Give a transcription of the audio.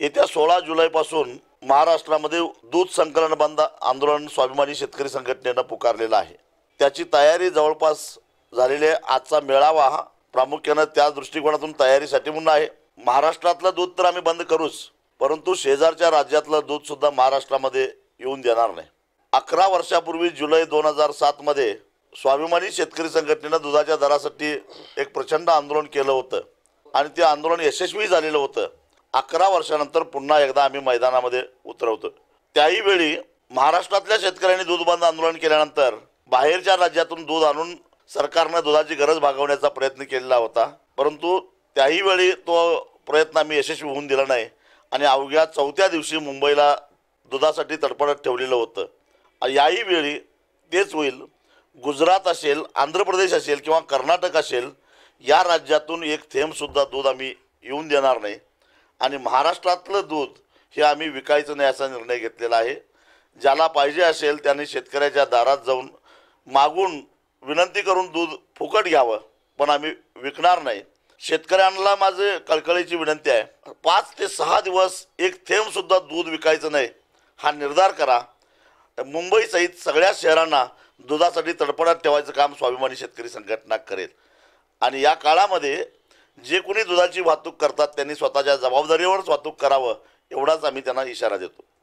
येत्या सोळा जुलैपासून महाराष्ट्रामध्ये दूध संकलन बंद आंदोलन स्वाभिमानी शेतकरी संघटनेनं पुकारलेलं आहे त्याची तयारी जवळपास झालेले आजचा मेळावा हा प्रामुख्यानं त्या दृष्टिकोनातून तयारीसाठी म्हणून आहे महाराष्ट्रातलं दूध तर आम्ही बंद करूच परंतु शेजारच्या राज्यातलं दूधसुद्धा महाराष्ट्रामध्ये येऊन देणार नाही अकरा वर्षापूर्वी जुलै दोन हजार सातमध्ये स्वाभिमानी शेतकरी संघटनेनं दुधाच्या दरासाठी एक प्रचंड आंदोलन केलं होतं आणि ते आंदोलन यशस्वी झालेलं होतं अकरा वर्षानंतर पुन्हा एकदा आम्ही मैदानामध्ये उतरवतो त्याही वेळी महाराष्ट्रातल्या शेतकऱ्यांनी दूध बंद आंदोलन केल्यानंतर बाहेरच्या राज्यातून दूध आणून सरकारनं दुधाची गरज भागवण्याचा प्रयत्न केलेला होता परंतु त्याही वेळी तो प्रयत्न आम्ही यशस्वी होऊन दिला नाही आणि अवघ्या चौथ्या दिवशी मुंबईला दुधासाठी तडफडत ठेवलेलं होतं याही वेळी तेच होईल गुजरात असेल आंध्र प्रदेश असेल किंवा कर्नाटक असेल या राज्यातून एक थेंबसुद्धा दूध आम्ही येऊन देणार नाही आणि महाराष्ट्रातलं दूध हे आम्ही विकायचं नाही असा निर्णय घेतलेला आहे ज्याला पाहिजे असेल त्याने शेतकऱ्याच्या दारात जाऊन मागून विनंती करून दूध फुकट घ्यावं पण आम्ही विकणार नाही शेतकऱ्यांना माझे कळकळीची विनंती आहे पाच ते सहा दिवस एक थेंबसुद्धा दूध विकायचं नाही हा निर्धार करा मुंबईसहित सगळ्या शहरांना दुधासाठी तडपडात ठेवायचं काम स्वाभिमानी शेतकरी संघटना करेल आणि या काळामध्ये जे कोणी दुधाची वाहतूक करतात त्यांनी स्वतःच्या जबाबदारीवरच वाहतूक करावं एवढाच आम्ही त्यांना इशारा देतो